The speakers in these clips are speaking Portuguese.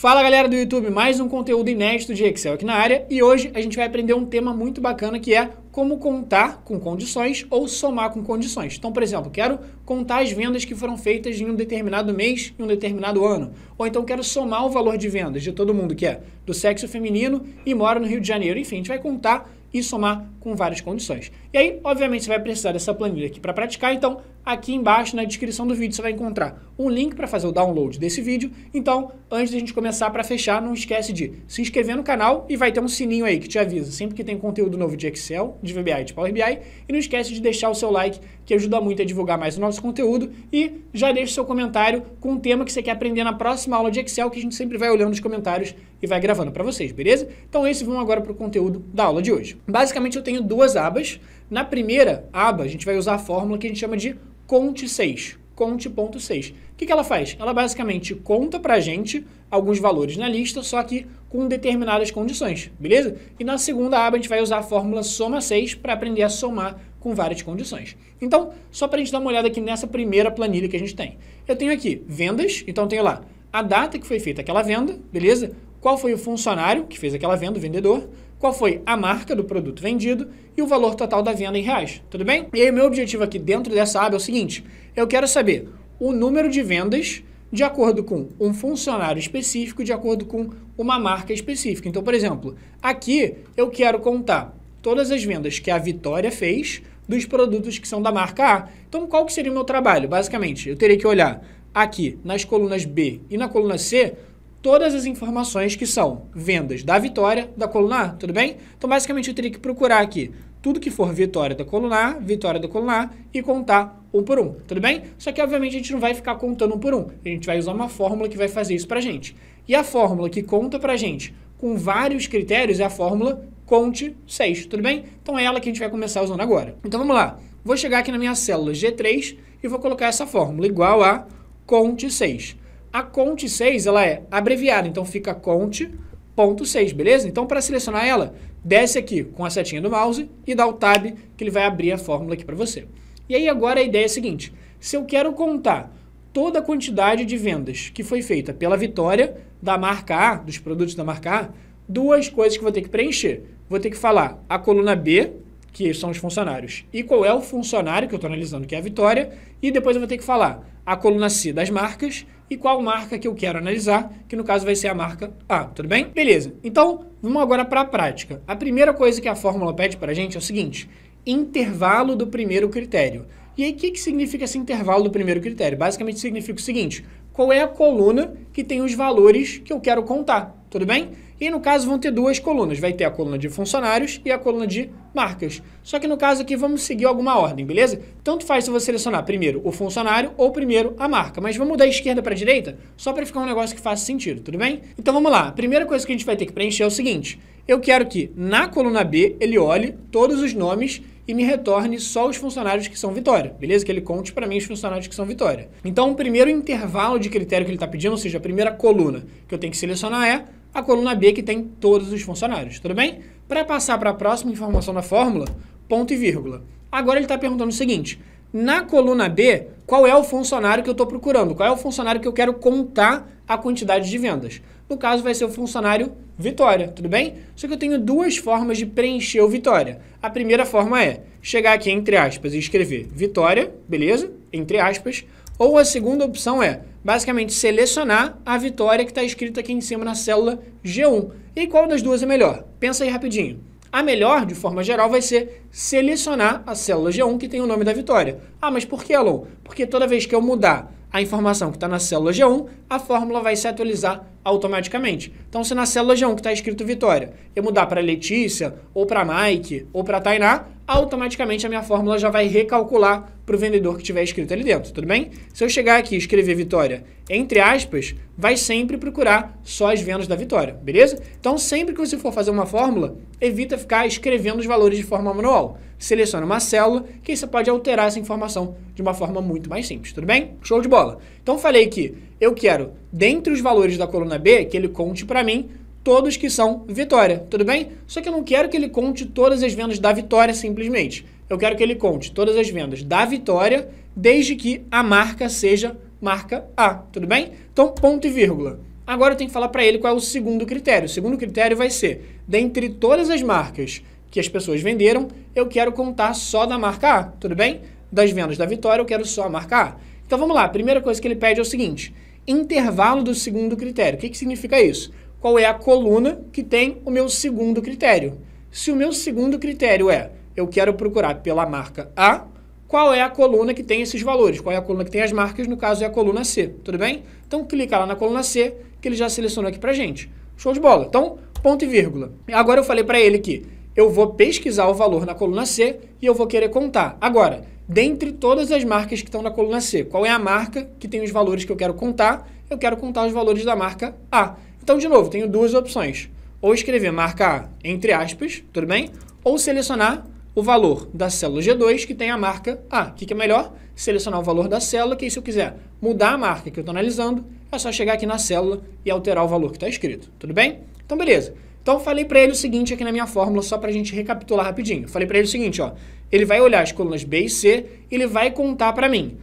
Fala galera do YouTube, mais um conteúdo inédito de Excel aqui na área e hoje a gente vai aprender um tema muito bacana que é como contar com condições ou somar com condições. Então, por exemplo, quero contar as vendas que foram feitas em um determinado mês, em um determinado ano. Ou então quero somar o valor de vendas de todo mundo que é do sexo feminino e mora no Rio de Janeiro. Enfim, a gente vai contar e somar com várias condições. E aí, obviamente, você vai precisar dessa planilha aqui para praticar, então aqui embaixo na descrição do vídeo você vai encontrar um link para fazer o download desse vídeo. Então, antes da gente começar para fechar, não esquece de se inscrever no canal e vai ter um sininho aí que te avisa sempre que tem conteúdo novo de Excel, de VBA e de Power BI. E não esquece de deixar o seu like, que ajuda muito a divulgar mais o nosso conteúdo. E já deixa o seu comentário com o tema que você quer aprender na próxima aula de Excel, que a gente sempre vai olhando os comentários e vai gravando para vocês, beleza? Então, esse vamos agora para o conteúdo da aula de hoje. Basicamente, eu tenho duas abas. Na primeira aba, a gente vai usar a fórmula que a gente chama de conte 6, conte.6. O que, que ela faz? Ela basicamente conta para a gente alguns valores na lista, só que com determinadas condições, beleza? E na segunda aba a gente vai usar a fórmula soma 6 para aprender a somar com várias condições. Então, só para a gente dar uma olhada aqui nessa primeira planilha que a gente tem. Eu tenho aqui vendas, então eu tenho lá a data que foi feita aquela venda, beleza? Qual foi o funcionário que fez aquela venda, o vendedor, qual foi a marca do produto vendido e o valor total da venda em reais, tudo bem? E aí meu objetivo aqui dentro dessa aba é o seguinte, eu quero saber o número de vendas de acordo com um funcionário específico, de acordo com uma marca específica. Então, por exemplo, aqui eu quero contar todas as vendas que a Vitória fez dos produtos que são da marca A. Então, qual que seria o meu trabalho? Basicamente, eu teria que olhar aqui nas colunas B e na coluna C todas as informações que são vendas da Vitória, da Colunar, tudo bem? Então, basicamente, eu teria que procurar aqui tudo que for Vitória da Colunar, Vitória da Colunar e contar um por um, tudo bem? Só que, obviamente, a gente não vai ficar contando um por um. A gente vai usar uma fórmula que vai fazer isso pra gente. E a fórmula que conta pra gente com vários critérios é a fórmula CONTE 6, tudo bem? Então, é ela que a gente vai começar usando agora. Então, vamos lá. Vou chegar aqui na minha célula G3 e vou colocar essa fórmula igual a CONTE 6. A CONT 6 ela é abreviada, então fica CONT.6, ponto beleza? Então, para selecionar ela, desce aqui com a setinha do mouse e dá o Tab, que ele vai abrir a fórmula aqui para você. E aí agora a ideia é a seguinte, se eu quero contar toda a quantidade de vendas que foi feita pela vitória da marca A, dos produtos da marca A, duas coisas que vou ter que preencher. Vou ter que falar a coluna B, que são os funcionários, e qual é o funcionário que eu estou analisando, que é a vitória, e depois eu vou ter que falar a coluna C das marcas e qual marca que eu quero analisar, que no caso vai ser a marca A, tudo bem? Beleza, então vamos agora para a prática. A primeira coisa que a fórmula pede para a gente é o seguinte, intervalo do primeiro critério. E aí, o que, que significa esse intervalo do primeiro critério? Basicamente significa o seguinte, qual é a coluna que tem os valores que eu quero contar, tudo bem? E no caso vão ter duas colunas, vai ter a coluna de funcionários e a coluna de marcas. Só que no caso aqui vamos seguir alguma ordem, beleza? Tanto faz se você selecionar primeiro o funcionário ou primeiro a marca, mas vamos da esquerda para a direita só para ficar um negócio que faça sentido, tudo bem? Então vamos lá, a primeira coisa que a gente vai ter que preencher é o seguinte, eu quero que na coluna B ele olhe todos os nomes e me retorne só os funcionários que são Vitória, beleza? Que ele conte para mim os funcionários que são Vitória. Então, o primeiro intervalo de critério que ele está pedindo, ou seja, a primeira coluna que eu tenho que selecionar é a coluna B que tem todos os funcionários, tudo bem? Para passar para a próxima informação da fórmula, ponto e vírgula. Agora ele está perguntando o seguinte, na coluna B, qual é o funcionário que eu estou procurando? Qual é o funcionário que eu quero contar a quantidade de vendas? No caso, vai ser o funcionário Vitória, tudo bem? Só que eu tenho duas formas de preencher o Vitória. A primeira forma é chegar aqui entre aspas e escrever Vitória, beleza? Entre aspas. Ou a segunda opção é basicamente selecionar a vitória que está escrita aqui em cima na célula G1. E qual das duas é melhor? Pensa aí rapidinho. A melhor, de forma geral, vai ser selecionar a célula G1 que tem o nome da vitória. Ah, mas por que, Alon? Porque toda vez que eu mudar a informação que está na célula G1, a fórmula vai se atualizar automaticamente. Então, se na célula G1 que está escrito vitória, eu mudar para Letícia, ou para Mike, ou para Tainá, automaticamente a minha fórmula já vai recalcular para o vendedor que tiver escrito ali dentro, tudo bem? Se eu chegar aqui e escrever vitória entre aspas, vai sempre procurar só as vendas da vitória, beleza? Então, sempre que você for fazer uma fórmula, evita ficar escrevendo os valores de forma manual. Seleciona uma célula, que você pode alterar essa informação de uma forma muito mais simples, tudo bem? Show de bola! Então, falei que eu quero, dentre os valores da coluna B, que ele conte para mim todos que são Vitória, tudo bem? Só que eu não quero que ele conte todas as vendas da Vitória simplesmente. Eu quero que ele conte todas as vendas da Vitória, desde que a marca seja marca A, tudo bem? Então, ponto e vírgula. Agora eu tenho que falar para ele qual é o segundo critério. O segundo critério vai ser, dentre todas as marcas que as pessoas venderam, eu quero contar só da marca A, tudo bem? Das vendas da Vitória, eu quero só a marca A. Então vamos lá, a primeira coisa que ele pede é o seguinte, intervalo do segundo critério. O que, que significa isso? qual é a coluna que tem o meu segundo critério. Se o meu segundo critério é eu quero procurar pela marca A, qual é a coluna que tem esses valores, qual é a coluna que tem as marcas, no caso é a coluna C, tudo bem? Então clica lá na coluna C que ele já selecionou aqui pra gente. Show de bola. Então, ponto e vírgula. Agora eu falei para ele que eu vou pesquisar o valor na coluna C e eu vou querer contar. Agora, dentre todas as marcas que estão na coluna C, qual é a marca que tem os valores que eu quero contar? Eu quero contar os valores da marca A. Então, de novo, tenho duas opções. Ou escrever marca A entre aspas, tudo bem? Ou selecionar o valor da célula G2 que tem a marca A. O que, que é melhor? Selecionar o valor da célula, que se eu quiser mudar a marca que eu estou analisando, é só chegar aqui na célula e alterar o valor que está escrito, tudo bem? Então, beleza. Então, falei para ele o seguinte aqui na minha fórmula, só para a gente recapitular rapidinho. Falei para ele o seguinte, ó. Ele vai olhar as colunas B e C e ele vai contar para mim.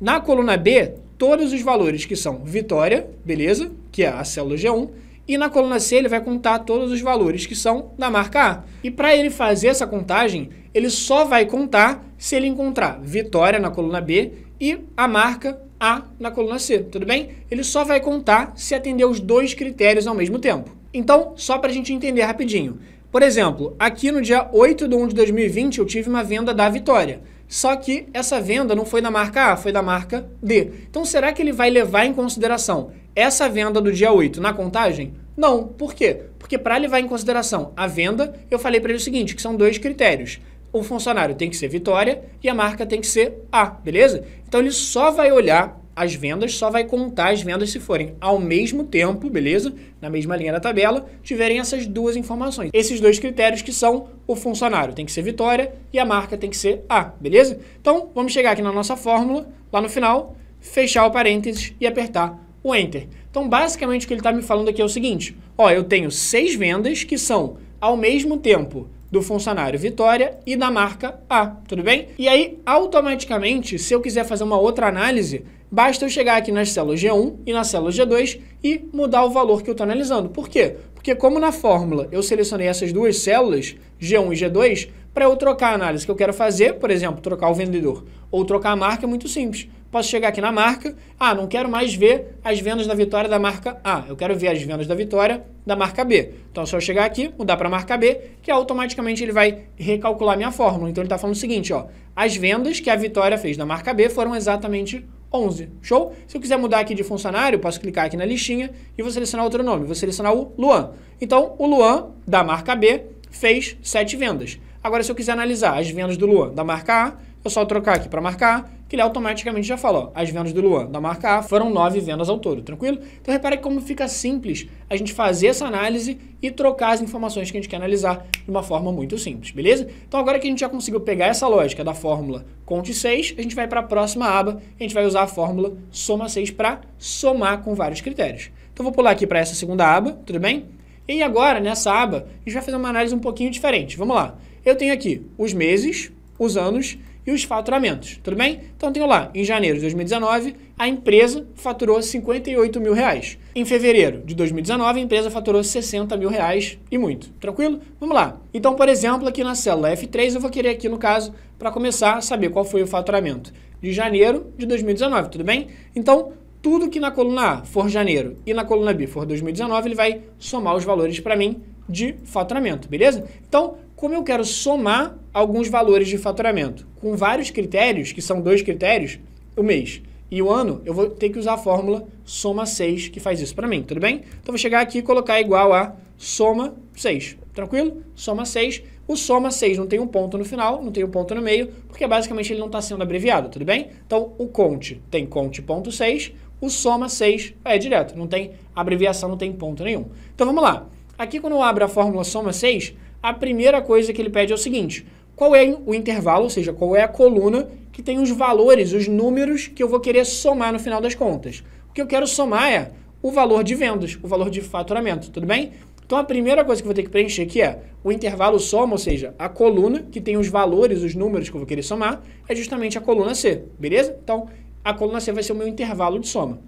Na coluna B, todos os valores que são vitória, beleza? Que é a célula G1. E na coluna C ele vai contar todos os valores que são da marca A. E para ele fazer essa contagem, ele só vai contar se ele encontrar vitória na coluna B e a marca A na coluna C, tudo bem? Ele só vai contar se atender os dois critérios ao mesmo tempo. Então, só para a gente entender rapidinho. Por exemplo, aqui no dia 8 de 1 de 2020 eu tive uma venda da vitória. Só que essa venda não foi da marca A, foi da marca D. Então será que ele vai levar em consideração essa venda do dia 8 na contagem? Não. Por quê? Porque para levar em consideração a venda, eu falei para ele o seguinte, que são dois critérios. O funcionário tem que ser Vitória e a marca tem que ser A, beleza? Então ele só vai olhar as vendas só vai contar as vendas se forem ao mesmo tempo, beleza? Na mesma linha da tabela, tiverem essas duas informações. Esses dois critérios que são o funcionário tem que ser Vitória e a marca tem que ser A, beleza? Então, vamos chegar aqui na nossa fórmula, lá no final, fechar o parênteses e apertar o Enter. Então, basicamente, o que ele está me falando aqui é o seguinte. Ó, eu tenho seis vendas que são, ao mesmo tempo, do funcionário Vitória e da marca A, tudo bem? E aí, automaticamente, se eu quiser fazer uma outra análise, Basta eu chegar aqui nas células G1 e na célula G2 e mudar o valor que eu estou analisando. Por quê? Porque como na fórmula eu selecionei essas duas células, G1 e G2, para eu trocar a análise que eu quero fazer, por exemplo, trocar o vendedor ou trocar a marca, é muito simples. Posso chegar aqui na marca, ah, não quero mais ver as vendas da vitória da marca A, eu quero ver as vendas da vitória da marca B. Então, se eu chegar aqui, mudar para a marca B, que automaticamente ele vai recalcular minha fórmula. Então, ele está falando o seguinte, ó, as vendas que a vitória fez da marca B foram exatamente 11. Show? Se eu quiser mudar aqui de funcionário, posso clicar aqui na listinha e vou selecionar outro nome. Vou selecionar o Luan. Então, o Luan, da marca B, fez 7 vendas. Agora, se eu quiser analisar as vendas do Luan da marca A, eu só trocar aqui para marca A que ele automaticamente já fala, ó, as vendas do Luan da marca A foram nove vendas ao todo, tranquilo? Então repare como fica simples a gente fazer essa análise e trocar as informações que a gente quer analisar de uma forma muito simples, beleza? Então agora que a gente já conseguiu pegar essa lógica da fórmula conte 6, a gente vai para a próxima aba, a gente vai usar a fórmula soma 6 para somar com vários critérios. Então vou pular aqui para essa segunda aba, tudo bem? E agora, nessa aba, a gente vai fazer uma análise um pouquinho diferente. Vamos lá. Eu tenho aqui os meses, os anos e os faturamentos, tudo bem? Então tenho lá, em janeiro de 2019, a empresa faturou 58 mil reais. Em fevereiro de 2019, a empresa faturou 60 mil reais e muito, tranquilo? Vamos lá. Então, por exemplo, aqui na célula F3, eu vou querer aqui no caso, para começar a saber qual foi o faturamento de janeiro de 2019, tudo bem? Então, tudo que na coluna A for janeiro e na coluna B for 2019, ele vai somar os valores para mim de faturamento, beleza? Então, como eu quero somar alguns valores de faturamento com vários critérios, que são dois critérios, o mês e o ano, eu vou ter que usar a fórmula soma 6 que faz isso para mim, tudo bem? Então vou chegar aqui e colocar igual a soma 6, tranquilo? Soma 6, o soma 6 não tem um ponto no final, não tem um ponto no meio, porque basicamente ele não está sendo abreviado, tudo bem? Então o conte tem conte.6, o soma 6 é direto, não tem abreviação, não tem ponto nenhum. Então vamos lá. Aqui quando eu abro a fórmula soma 6, a primeira coisa que ele pede é o seguinte: qual é o intervalo, ou seja, qual é a coluna que tem os valores, os números que eu vou querer somar no final das contas. O que eu quero somar é o valor de vendas, o valor de faturamento, tudo bem? Então a primeira coisa que eu vou ter que preencher aqui é o intervalo soma, ou seja, a coluna que tem os valores, os números que eu vou querer somar, é justamente a coluna C, beleza? Então a coluna C vai ser o meu intervalo de soma.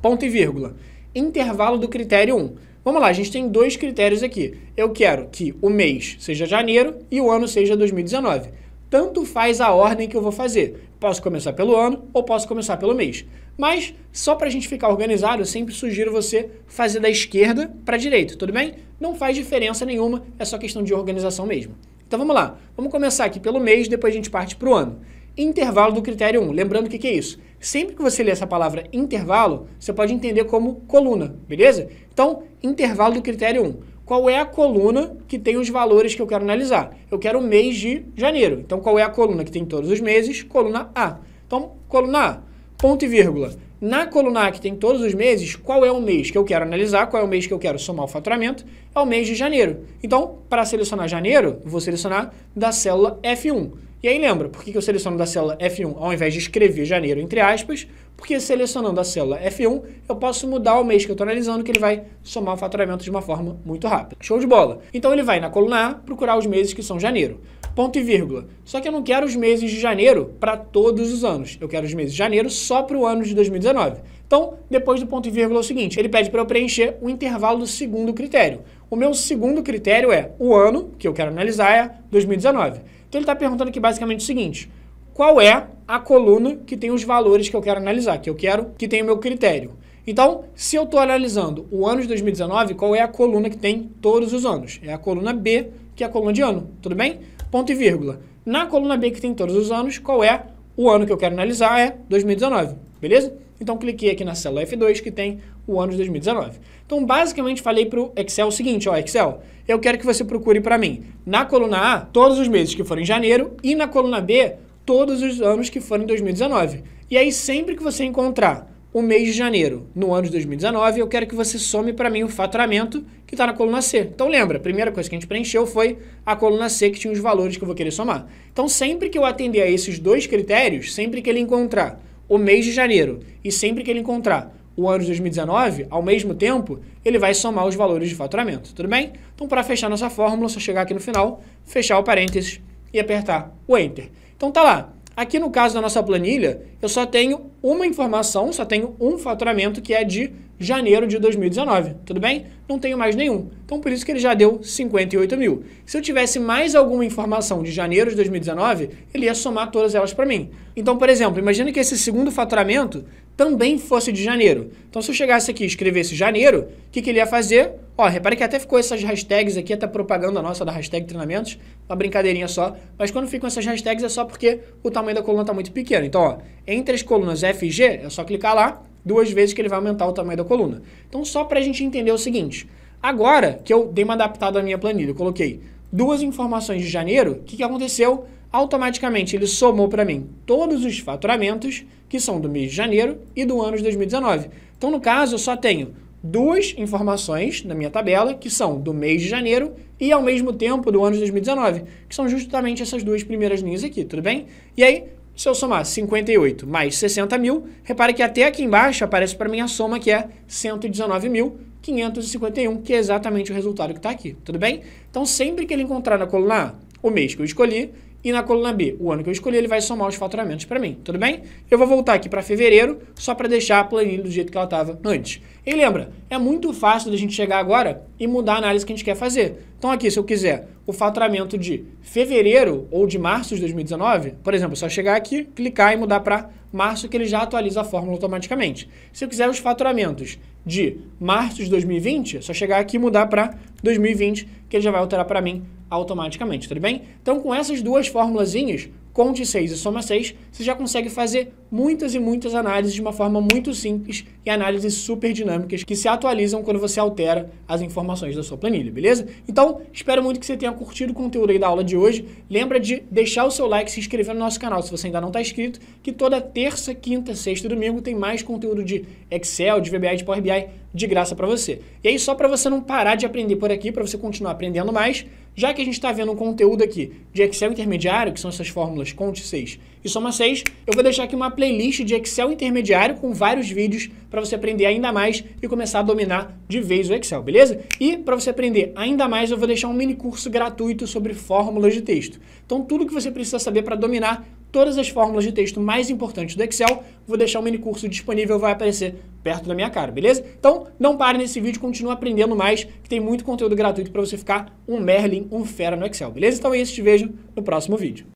Ponto e vírgula. Intervalo do critério 1. Vamos lá, a gente tem dois critérios aqui. Eu quero que o mês seja janeiro e o ano seja 2019. Tanto faz a ordem que eu vou fazer. Posso começar pelo ano ou posso começar pelo mês. Mas, só para a gente ficar organizado, eu sempre sugiro você fazer da esquerda para a direita, tudo bem? Não faz diferença nenhuma, é só questão de organização mesmo. Então vamos lá, vamos começar aqui pelo mês, depois a gente parte para o ano. Intervalo do critério 1, lembrando o que, que é isso? Sempre que você lê essa palavra intervalo, você pode entender como coluna, beleza? Então, intervalo do critério 1. Qual é a coluna que tem os valores que eu quero analisar? Eu quero o mês de janeiro. Então, qual é a coluna que tem todos os meses? Coluna A. Então, coluna A, ponto e vírgula. Na coluna A, que tem todos os meses, qual é o mês que eu quero analisar, qual é o mês que eu quero somar o faturamento? É o mês de janeiro. Então, para selecionar janeiro, vou selecionar da célula F1. E aí lembra, por que eu seleciono da célula F1 ao invés de escrever janeiro entre aspas? Porque selecionando a célula F1, eu posso mudar o mês que eu estou analisando, que ele vai somar o faturamento de uma forma muito rápida. Show de bola! Então ele vai na coluna A procurar os meses que são janeiro. Ponto e vírgula. Só que eu não quero os meses de janeiro para todos os anos. Eu quero os meses de janeiro só para o ano de 2019. Então, depois do ponto e vírgula é o seguinte, ele pede para eu preencher o intervalo do segundo critério o meu segundo critério é o ano que eu quero analisar é 2019. Então ele está perguntando aqui basicamente o seguinte: qual é a coluna que tem os valores que eu quero analisar, que eu quero que tenha o meu critério. Então, se eu estou analisando o ano de 2019, qual é a coluna que tem todos os anos? É a coluna B, que é a coluna de ano, tudo bem? Ponto e vírgula. Na coluna B, que tem todos os anos, qual é o ano que eu quero analisar? É 2019, beleza? Então, cliquei aqui na célula F2, que tem o ano de 2019. Então, basicamente, falei para o Excel o seguinte, ó, Excel, eu quero que você procure para mim, na coluna A, todos os meses que foram em janeiro, e na coluna B, todos os anos que foram em 2019. E aí, sempre que você encontrar o mês de janeiro no ano de 2019, eu quero que você some para mim o faturamento que está na coluna C. Então lembra, a primeira coisa que a gente preencheu foi a coluna C que tinha os valores que eu vou querer somar. Então sempre que eu atender a esses dois critérios, sempre que ele encontrar o mês de janeiro e sempre que ele encontrar o ano de 2019, ao mesmo tempo, ele vai somar os valores de faturamento, tudo bem? Então, para fechar nossa fórmula, só chegar aqui no final, fechar o parênteses e apertar o Enter. Então, tá lá. Aqui no caso da nossa planilha, eu só tenho uma informação, só tenho um faturamento que é de janeiro de 2019, tudo bem? Não tenho mais nenhum. Então por isso que ele já deu 58 mil. Se eu tivesse mais alguma informação de janeiro de 2019, ele ia somar todas elas para mim. Então, por exemplo, imagina que esse segundo faturamento também fosse de janeiro. Então, se eu chegasse aqui e escrevesse janeiro, o que, que, ele ia fazer? Ó, repare que até ficou essas hashtags aqui, até propaganda nossa da hashtag treinamentos, uma brincadeirinha só. Mas quando ficam essas hashtags é só porque o tamanho da coluna está muito pequeno. Então, ó, entre as colunas F e G, é só clicar lá duas vezes que ele vai aumentar o tamanho da coluna. Então, só para a gente entender o seguinte. Agora que eu dei uma adaptada à minha planilha, eu coloquei duas informações de janeiro, o que, que aconteceu? automaticamente ele somou para mim todos os faturamentos que são do mês de janeiro e do ano de 2019. Então, no caso, eu só tenho duas informações na minha tabela, que são do mês de janeiro e ao mesmo tempo do ano de 2019, que são justamente essas duas primeiras linhas aqui, tudo bem? E aí, se eu somar 58 mais 60 mil, repare que até aqui embaixo aparece para mim a soma que é 119.551, que é exatamente o resultado que está aqui, tudo bem? Então, sempre que ele encontrar na coluna A o mês que eu escolhi e na coluna B, o ano que eu escolhi, ele vai somar os faturamentos para mim, tudo bem? Eu vou voltar aqui para fevereiro, só para deixar a planilha do jeito que ela estava antes. E lembra, é muito fácil da gente chegar agora e mudar a análise que a gente quer fazer. Então aqui, se eu quiser o faturamento de fevereiro ou de março de 2019, por exemplo, é só chegar aqui, clicar e mudar para março, que ele já atualiza a fórmula automaticamente. Se eu quiser os faturamentos de março de 2020, é só chegar aqui e mudar para 2020, que ele já vai alterar para mim automaticamente, tudo bem? Então, com essas duas formulazinhas, conte 6 e soma 6, você já consegue fazer muitas e muitas análises de uma forma muito simples e análises super dinâmicas que se atualizam quando você altera as informações da sua planilha, beleza? Então, espero muito que você tenha curtido o conteúdo aí da aula de hoje. Lembra de deixar o seu like, se inscrever no nosso canal se você ainda não está inscrito, que toda terça, quinta, sexta e domingo tem mais conteúdo de Excel, de VBA, de Power BI de graça para você. E aí, só para você não parar de aprender por aqui, para você continuar aprendendo mais, já que a gente está vendo um conteúdo aqui de Excel intermediário, que são essas fórmulas CONT 6 e SOMA 6, eu vou deixar aqui uma playlist de Excel intermediário com vários vídeos para você aprender ainda mais e começar a dominar de vez o Excel, beleza? E para você aprender ainda mais, eu vou deixar um mini curso gratuito sobre fórmulas de texto. Então tudo que você precisa saber para dominar todas as fórmulas de texto mais importantes do Excel. Vou deixar o um mini curso disponível, vai aparecer perto da minha cara, beleza? Então, não pare nesse vídeo, continue aprendendo mais, que tem muito conteúdo gratuito para você ficar um Merlin, um fera no Excel, beleza? Então é isso, te vejo no próximo vídeo.